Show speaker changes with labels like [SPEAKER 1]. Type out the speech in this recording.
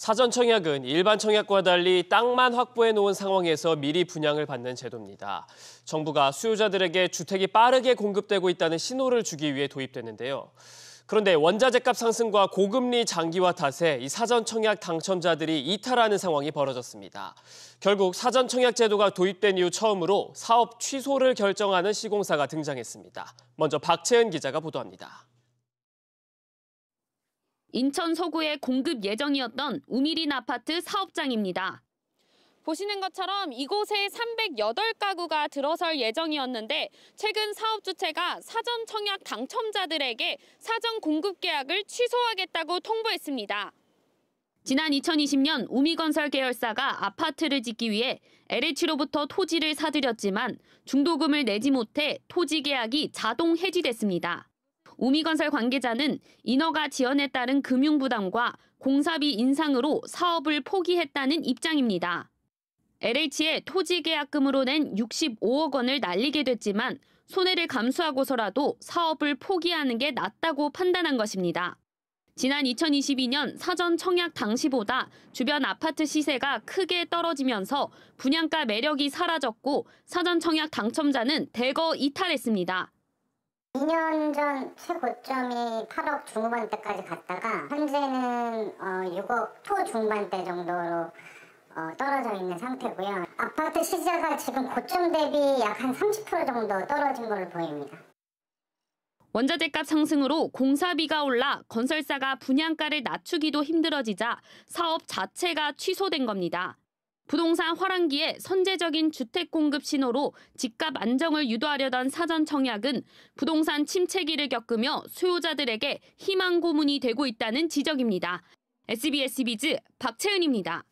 [SPEAKER 1] 사전 청약은 일반 청약과 달리 땅만 확보해 놓은 상황에서 미리 분양을 받는 제도입니다. 정부가 수요자들에게 주택이 빠르게 공급되고 있다는 신호를 주기 위해 도입됐는데요. 그런데 원자재값 상승과 고금리 장기화 탓에 이 사전 청약 당첨자들이 이탈하는 상황이 벌어졌습니다. 결국 사전 청약 제도가 도입된 이후 처음으로 사업 취소를 결정하는 시공사가 등장했습니다. 먼저 박채은 기자가 보도합니다.
[SPEAKER 2] 인천 서구의 공급 예정이었던 우미린 아파트 사업장입니다. 보시는 것처럼 이곳에 308가구가 들어설 예정이었는데 최근 사업 주체가 사전 청약 당첨자들에게 사전 공급 계약을 취소하겠다고 통보했습니다. 지난 2020년 우미건설 계열사가 아파트를 짓기 위해 LH로부터 토지를 사들였지만 중도금을 내지 못해 토지 계약이 자동 해지됐습니다. 우미건설 관계자는 인허가 지연에 따른 금융 부담과 공사비 인상으로 사업을 포기했다는 입장입니다. l h 의 토지 계약금으로 낸 65억 원을 날리게 됐지만 손해를 감수하고서라도 사업을 포기하는 게 낫다고 판단한 것입니다. 지난 2022년 사전 청약 당시보다 주변 아파트 시세가 크게 떨어지면서 분양가 매력이 사라졌고 사전 청약 당첨자는 대거 이탈했습니다.
[SPEAKER 3] 2년 전 최고점이 8억 중반대까지 갔다가 현재는 어 6억 초 중반대 정도로 어 떨어져 있는 상태고요. 아파트 시세가 지금 고점 대비 약 한 30% 정도 떨어진 걸로 보입니다.
[SPEAKER 2] 원자재값 상승으로 공사비가 올라 건설사가 분양가를 낮추기도 힘들어지자 사업 자체가 취소된 겁니다. 부동산 화랑기에 선제적인 주택 공급 신호로 집값 안정을 유도하려던 사전 청약은 부동산 침체기를 겪으며 수요자들에게 희망 고문이 되고 있다는 지적입니다. SBS 비즈 박채은입니다.